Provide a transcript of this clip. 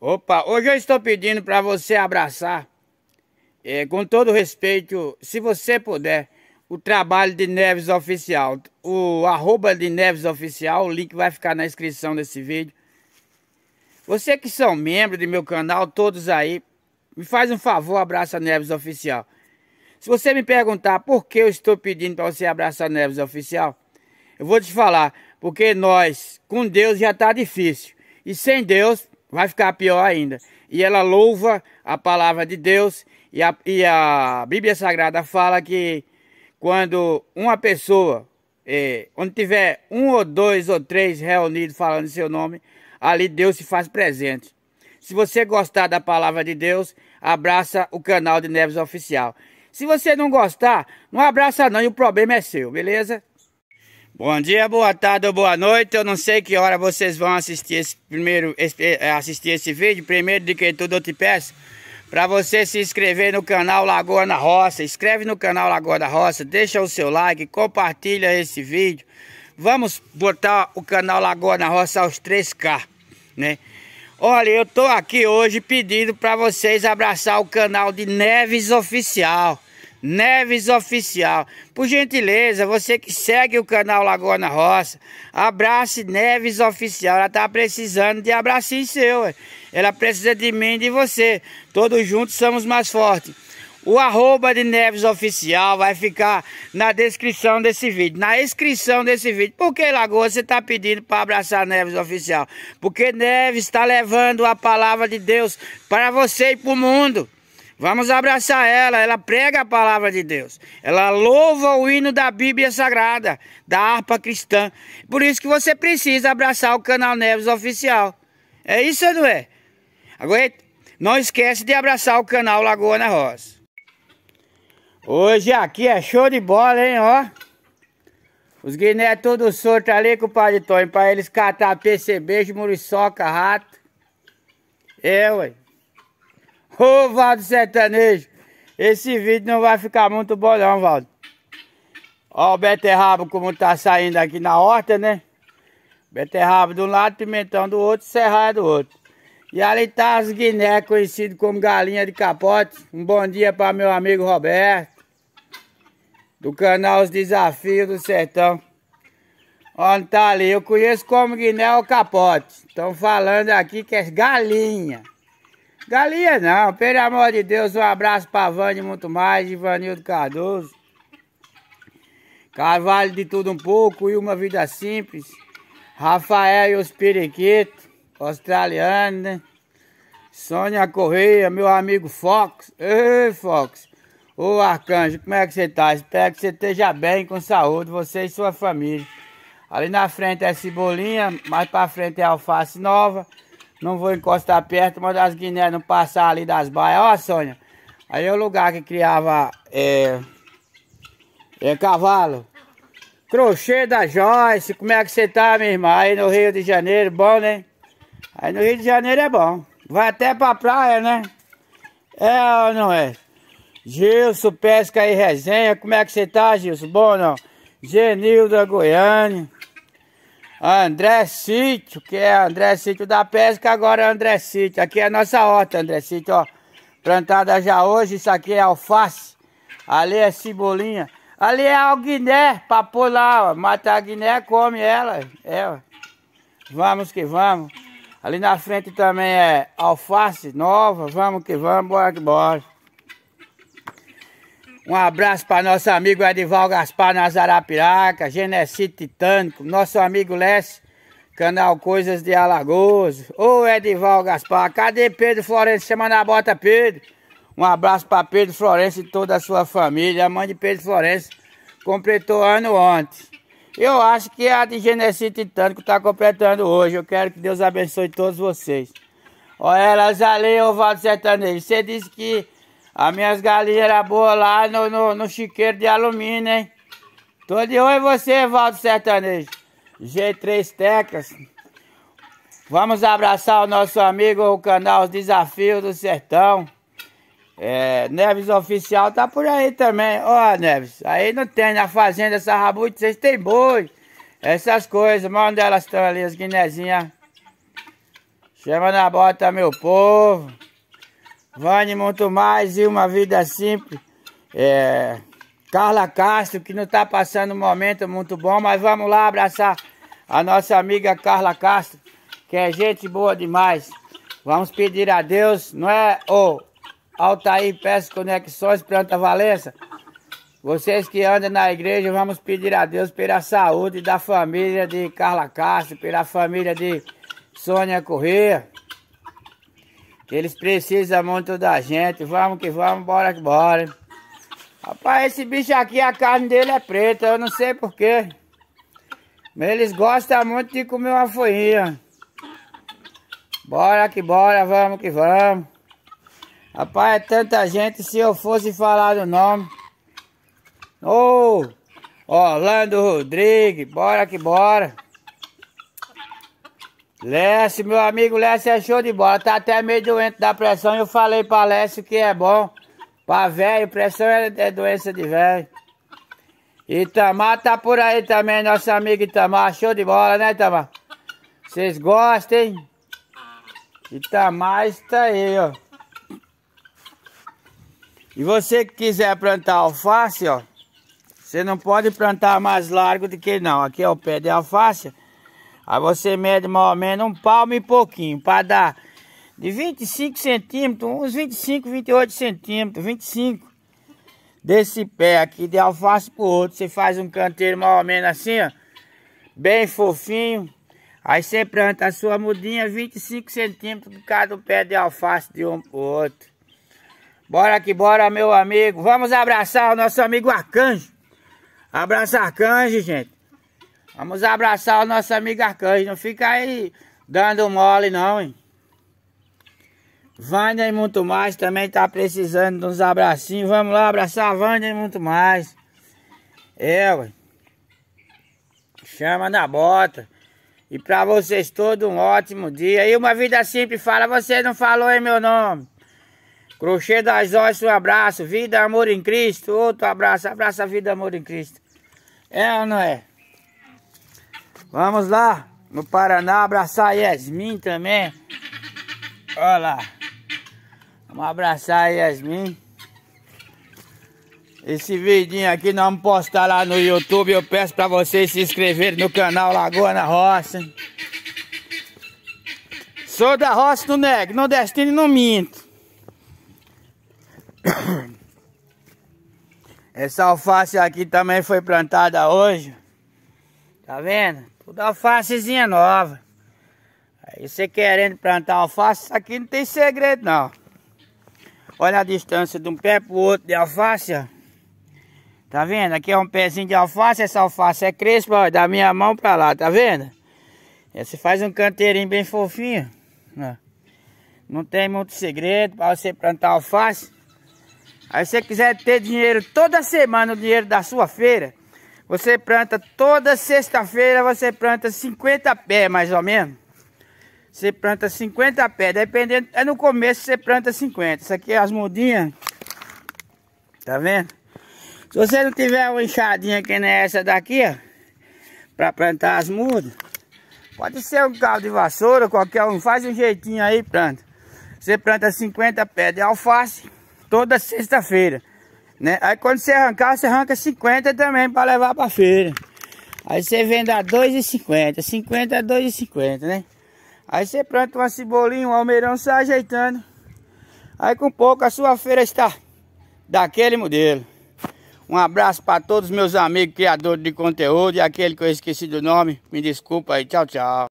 Opa, hoje eu estou pedindo para você abraçar, é, com todo respeito, se você puder, o trabalho de Neves Oficial. O arroba de Neves Oficial, o link vai ficar na descrição desse vídeo. Você que são membros do meu canal, todos aí, me faz um favor, abraça Neves Oficial. Se você me perguntar por que eu estou pedindo para você abraçar Neves Oficial, eu vou te falar, porque nós, com Deus já está difícil. E sem Deus, vai ficar pior ainda. E ela louva a palavra de Deus e a, e a Bíblia Sagrada fala que quando uma pessoa, onde é, tiver um ou dois ou três reunidos falando seu nome, ali Deus se faz presente. Se você gostar da palavra de Deus, abraça o canal de Neves Oficial. Se você não gostar, não abraça não e o problema é seu, beleza? Bom dia, boa tarde ou boa noite. Eu não sei que hora vocês vão assistir esse primeiro eh, assistir esse vídeo. Primeiro de que tudo eu te peço para você se inscrever no canal Lagoa na Roça. Inscreve no canal Lagoa da Roça, deixa o seu like, compartilha esse vídeo. Vamos botar o canal Lagoa na Roça aos 3K, né? Olha, eu tô aqui hoje pedindo para vocês abraçar o canal de Neves Oficial. Neves Oficial. Por gentileza, você que segue o canal Lagoa na Roça, abrace Neves Oficial. Ela tá precisando de abracinho seu. Ué. Ela precisa de mim e de você. Todos juntos somos mais fortes. O arroba de Neves Oficial vai ficar na descrição desse vídeo. Na inscrição desse vídeo. Por que, Lagoa, você está pedindo para abraçar Neves Oficial? Porque Neves está levando a palavra de Deus para você e para o mundo. Vamos abraçar ela, ela prega a palavra de Deus. Ela louva o hino da Bíblia Sagrada, da harpa cristã. Por isso que você precisa abraçar o canal Neves oficial. É isso ou não é? Agora, não esquece de abraçar o canal Lagoa na Rosa. Hoje aqui é show de bola, hein, ó. Os guiné é tudo solto ali com o padre Tony pra eles catar PCB, muriçoca, rato. É, ué. Ô, Valdo Sertanejo, esse vídeo não vai ficar muito bom não, Valdo. Ó o beterraba como tá saindo aqui na horta, né? Beterraba de um lado, pimentão do outro, serraia do outro. E ali tá as guiné, conhecido como galinha de capote. Um bom dia para meu amigo Roberto. Do canal Os Desafios do Sertão. Onde tá ali? Eu conheço como guiné o capote. Estão falando aqui que é galinha. Galinha não, pelo amor de Deus, um abraço pra Vande muito mais, Ivanildo Cardoso. Carvalho de tudo um pouco e uma vida simples. Rafael e os periquitos, australiano, né? Sônia Correia, meu amigo Fox. Ei, Fox. Ô, Arcanjo, como é que você tá? Espero que você esteja bem, com saúde, você e sua família. Ali na frente é cebolinha, mais pra frente é alface nova. Não vou encostar perto, mas as guiné não passar ali das baias. Ó, Sônia. Aí é o lugar que criava é, é cavalo. Crochê da Joyce, como é que você tá, minha irmã? Aí no Rio de Janeiro, bom, né? Aí no Rio de Janeiro é bom. Vai até pra praia, né? É ou não é? Gilson, pesca e resenha, como é que você tá, Gilson? Bom, não? Genilda Goiânia. André Sítio, que é André Sítio da Pesca, agora é André Sítio. Aqui é a nossa horta, André Sítio, ó. Plantada já hoje, isso aqui é alface. Ali é cebolinha. Ali é alguiné, pra pôr lá, ó. Mata a guiné, come ela. É, ó. Vamos que vamos. Ali na frente também é alface nova. Vamos que vamos, bora que bora. Um abraço para nosso amigo Edival Gaspar Nazarapiraca, Genocídio Titânico, nosso amigo Leste, canal Coisas de Alagoas. Ô Edival Gaspar, cadê Pedro Florencio? Chama na bota, Pedro. Um abraço para Pedro Florencio e toda a sua família. A mãe de Pedro Florencio completou ano ontem. Eu acho que a de Genocídio Titânico está completando hoje. Eu quero que Deus abençoe todos vocês. Olha elas ali, Valdo Sertanejo. Você disse que as minhas galinhas boas lá no, no, no, chiqueiro de alumínio, hein? Tô de oi você, Valdo Sertanejo. G3 Tecas. Vamos abraçar o nosso amigo, o canal Desafio Desafios do Sertão. É, Neves Oficial tá por aí também. Ó, Neves, aí não tem na fazenda essa rabuta, vocês têm boi. Essas coisas, mas onde elas estão ali, as guinezinhas? Chama na bota, meu povo. Vane muito mais e uma vida simples. É, Carla Castro, que não está passando um momento muito bom, mas vamos lá abraçar a nossa amiga Carla Castro, que é gente boa demais. Vamos pedir a Deus, não é? Ô, oh, Altair Peças Conexões, Planta Valença. Vocês que andam na igreja, vamos pedir a Deus pela saúde da família de Carla Castro, pela família de Sônia Corrêa. Eles precisam muito da gente. Vamos que vamos, bora que bora. Rapaz, esse bicho aqui, a carne dele é preta, eu não sei porquê. Mas eles gostam muito de comer uma folhinha. Bora que bora, vamos que vamos. Rapaz, é tanta gente, se eu fosse falar o nome. Ô, oh, Orlando Rodrigues, bora que bora. Leste, meu amigo Leste é show de bola. Tá até meio doente da pressão. Eu falei pra Lécio que é bom. Pra velho, pressão é, é doença de velho. Itamar tá por aí também, nosso amigo Itamar. Show de bola, né, Itamar? Vocês gostem? Itamar está aí, ó. E você que quiser plantar alface, ó. Você não pode plantar mais largo do que não. Aqui é o pé de alface. Aí você mede mais ou menos um palmo e pouquinho, para dar de 25 centímetros, uns 25, 28 centímetros, 25 desse pé aqui de alface pro outro. Você faz um canteiro mais ou menos assim, ó, bem fofinho. Aí você planta a sua mudinha 25 centímetros por cada pé de alface de um pro outro. Bora que bora, meu amigo. Vamos abraçar o nosso amigo Arcanjo. Abraça Arcanjo, gente. Vamos abraçar o nosso amigo Arcanjo. Não fica aí dando mole, não, hein? Vânia e muito mais também tá precisando de uns abracinhos. Vamos lá abraçar a Vânia e muito mais. É, ué. Chama na bota. E para vocês todos um ótimo dia. E uma vida simples fala, você não falou em meu nome. Crochê das Horas, um abraço. Vida, amor em Cristo. Outro abraço. Abraça a vida, amor em Cristo. É ou não é? Vamos lá no Paraná abraçar a Yasmin também. Olha lá. Vamos abraçar a Yasmin. Esse vidinho aqui nós vamos postar lá no YouTube. Eu peço para vocês se inscreverem no canal Lagoa na Roça. Sou da roça do Neg, no destino não minto. Essa alface aqui também foi plantada hoje. Tá vendo? Tudo alfacezinha é nova. Aí você querendo plantar alface, isso aqui não tem segredo não. Olha a distância de um pé pro outro de alface, ó. Tá vendo? Aqui é um pezinho de alface, essa alface é crespa, ó, da minha mão pra lá, tá vendo? É, você faz um canteirinho bem fofinho, ó. Não tem muito segredo para você plantar alface. Aí você quiser ter dinheiro toda semana, o dinheiro da sua feira, você planta toda sexta-feira, você planta 50 pés mais ou menos. Você planta 50 pés, dependendo, é no começo você planta 50. Isso aqui é as mudinhas. Tá vendo? Se você não tiver uma enxadinha que nem essa daqui, ó, para plantar as mudas, pode ser um carro de vassoura, qualquer um, faz um jeitinho aí, planta. Você planta 50 pés de alface toda sexta-feira. Né? Aí quando você arrancar, você arranca 50 também para levar para feira. Aí você vende a 2,50, 50 a 2,50, né? Aí você planta uma cebolinha, um almeirão, se ajeitando. Aí com pouco a sua feira está daquele modelo. Um abraço para todos meus amigos criadores de conteúdo e aquele que eu esqueci do nome. Me desculpa aí. Tchau, tchau.